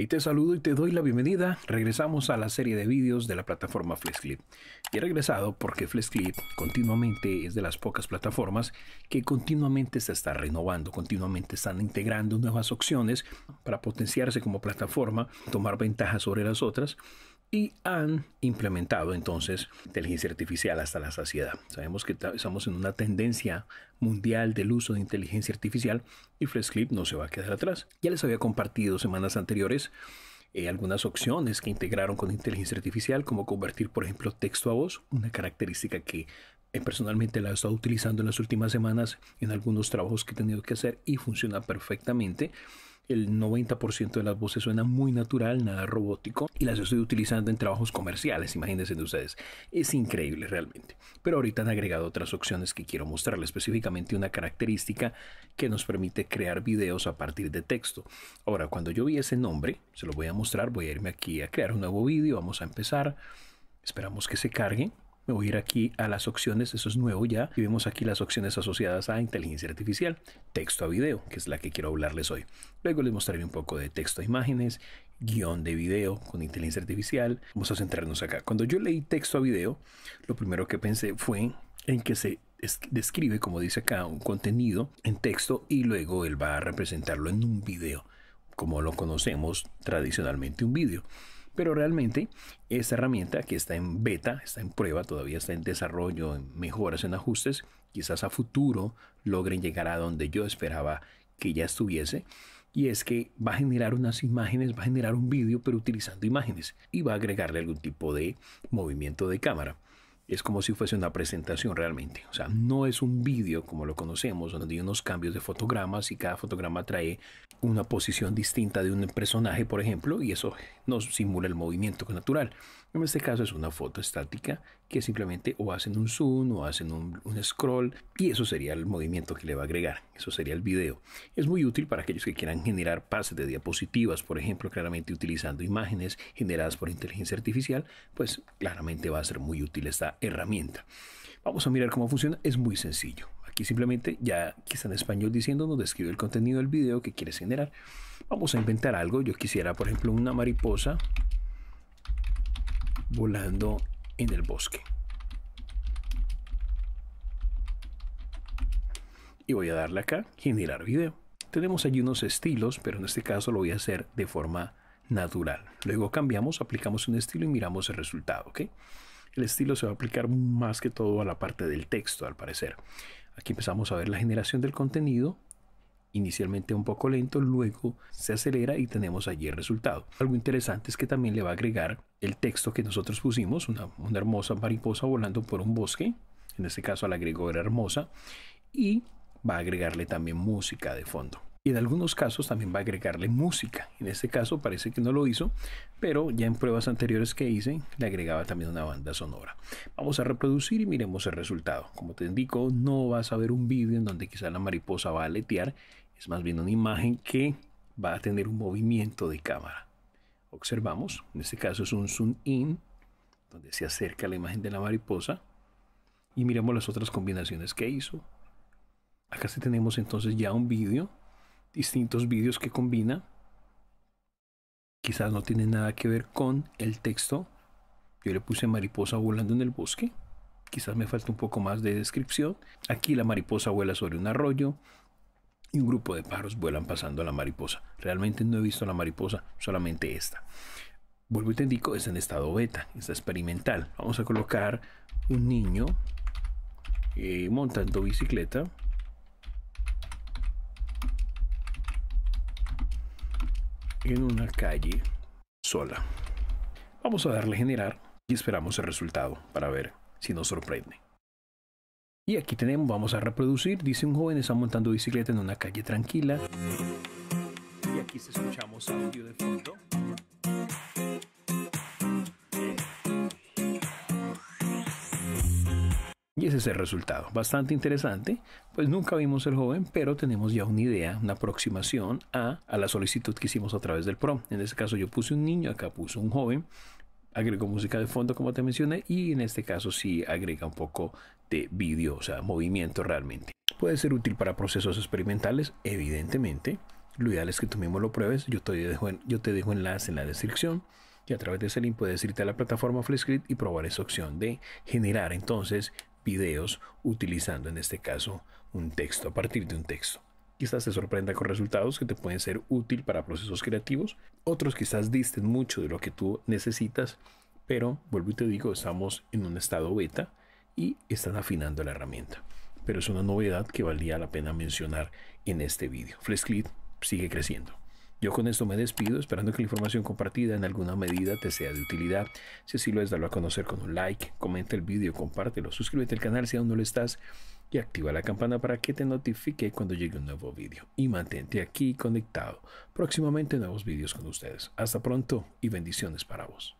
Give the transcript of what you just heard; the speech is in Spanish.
Y te saludo y te doy la bienvenida. Regresamos a la serie de vídeos de la plataforma FlexClip. Y he regresado porque FlexClip continuamente es de las pocas plataformas que continuamente se está renovando, continuamente están integrando nuevas opciones para potenciarse como plataforma, tomar ventaja sobre las otras y han implementado entonces inteligencia artificial hasta la saciedad. Sabemos que estamos en una tendencia mundial del uso de inteligencia artificial y FreshClip no se va a quedar atrás. Ya les había compartido semanas anteriores eh, algunas opciones que integraron con inteligencia artificial, como convertir, por ejemplo, texto a voz, una característica que eh, personalmente la he estado utilizando en las últimas semanas en algunos trabajos que he tenido que hacer y funciona perfectamente. El 90% de las voces suena muy natural, nada robótico, y las estoy utilizando en trabajos comerciales, imagínense de ustedes. Es increíble realmente. Pero ahorita han agregado otras opciones que quiero mostrarles, específicamente una característica que nos permite crear videos a partir de texto. Ahora, cuando yo vi ese nombre, se lo voy a mostrar, voy a irme aquí a crear un nuevo vídeo, vamos a empezar, esperamos que se cargue ir aquí a las opciones, eso es nuevo ya, y vemos aquí las opciones asociadas a inteligencia artificial, texto a video, que es la que quiero hablarles hoy. Luego les mostraré un poco de texto a imágenes, guión de video con inteligencia artificial. Vamos a centrarnos acá. Cuando yo leí texto a video, lo primero que pensé fue en que se describe, como dice acá, un contenido en texto y luego él va a representarlo en un video, como lo conocemos tradicionalmente un video. Pero realmente esta herramienta que está en beta, está en prueba, todavía está en desarrollo, en mejoras, en ajustes, quizás a futuro logren llegar a donde yo esperaba que ya estuviese. Y es que va a generar unas imágenes, va a generar un vídeo, pero utilizando imágenes. Y va a agregarle algún tipo de movimiento de cámara es como si fuese una presentación realmente. O sea, no es un vídeo como lo conocemos, donde hay unos cambios de fotogramas y cada fotograma trae una posición distinta de un personaje, por ejemplo, y eso nos simula el movimiento natural. En este caso es una foto estática que simplemente o hacen un zoom o hacen un, scroll y eso sería el movimiento que le va a agregar, eso sería el video. Es muy útil para aquellos que quieran generar pases de diapositivas, por ejemplo, claramente utilizando imágenes generadas por inteligencia artificial, pues claramente va a ser muy útil esta herramienta. Vamos a mirar cómo funciona, es muy sencillo. Aquí simplemente, ya que está en español diciendo, describe el contenido del video que quieres generar. Vamos a inventar algo, yo quisiera por ejemplo una mariposa volando en el bosque. Y voy a darle acá, generar video. Tenemos allí unos estilos, pero en este caso lo voy a hacer de forma natural. Luego cambiamos, aplicamos un estilo y miramos el resultado. El estilo se va a aplicar más que todo a la parte del texto, al parecer. Aquí empezamos a ver la generación del contenido, inicialmente un poco lento, luego se acelera y tenemos allí el resultado. Algo interesante es que también le va a agregar el texto que nosotros pusimos, una, hermosa mariposa volando por un bosque, en este caso la agregó era hermosa, y va a agregarle también música de fondo. Y en algunos casos también va a agregarle música. En este caso parece que no lo hizo, pero ya en pruebas anteriores que hice le agregaba también una banda sonora. Vamos a reproducir y miremos el resultado. Como te indico, no vas a ver un vídeo en donde quizá la mariposa va a aletear es más bien una imagen que va a tener un movimiento de cámara. Observamos, en este caso es un zoom in, donde se acerca la imagen de la mariposa, y miramos las otras combinaciones que hizo. Acá tenemos entonces ya un vídeo, distintos vídeos que combina. Quizás no tiene nada que ver con el texto. Yo le puse mariposa volando en el bosque. Quizás me falta un poco más de descripción. Aquí la mariposa vuela sobre un arroyo y un grupo de pájaros vuelan pasando a la mariposa. Realmente no he visto la mariposa, solamente esta. Vuelvo y te indico, es en estado beta, está experimental. Vamos a colocar un niño eh, montando bicicleta. en una calle sola. Vamos a darle generar y esperamos el resultado para ver si nos sorprende. Y aquí tenemos, vamos a reproducir, dice un joven está montando bicicleta en una calle tranquila. Y aquí escuchamos audio de fondo. Y ese es el resultado. Bastante interesante, pues nunca vimos el joven, pero tenemos ya una idea, una aproximación a, a la solicitud que hicimos a través del PROM. En este caso yo puse un niño, acá puse un joven, agrego música de fondo como te mencioné y en este caso sí agrega un poco de vídeo, o sea, movimiento realmente. Puede ser útil para procesos experimentales, evidentemente. Lo ideal es que tú mismo lo pruebes. Yo te dejo, yo te dejo enlace en la descripción y a través de ese link puedes irte a la plataforma FlexScript y probar esa opción de generar entonces videos utilizando en este caso un texto a partir de un texto. Quizás te sorprenda con resultados que te pueden ser útil para procesos creativos, otros quizás disten mucho de lo que tú necesitas, pero vuelvo y te digo, estamos en un estado beta y están afinando la herramienta. Pero es una novedad que valía la pena mencionar en este vídeo. FlexClip sigue creciendo. Yo con esto me despido, esperando que la información compartida en alguna medida te sea de utilidad. Si así lo es, dalo a conocer con un like, comenta el vídeo, compártelo, suscríbete al canal si aún no lo estás y activa la campana para que te notifique cuando llegue un nuevo video. Y mantente aquí conectado. Próximamente nuevos videos con ustedes. Hasta pronto y bendiciones para vos.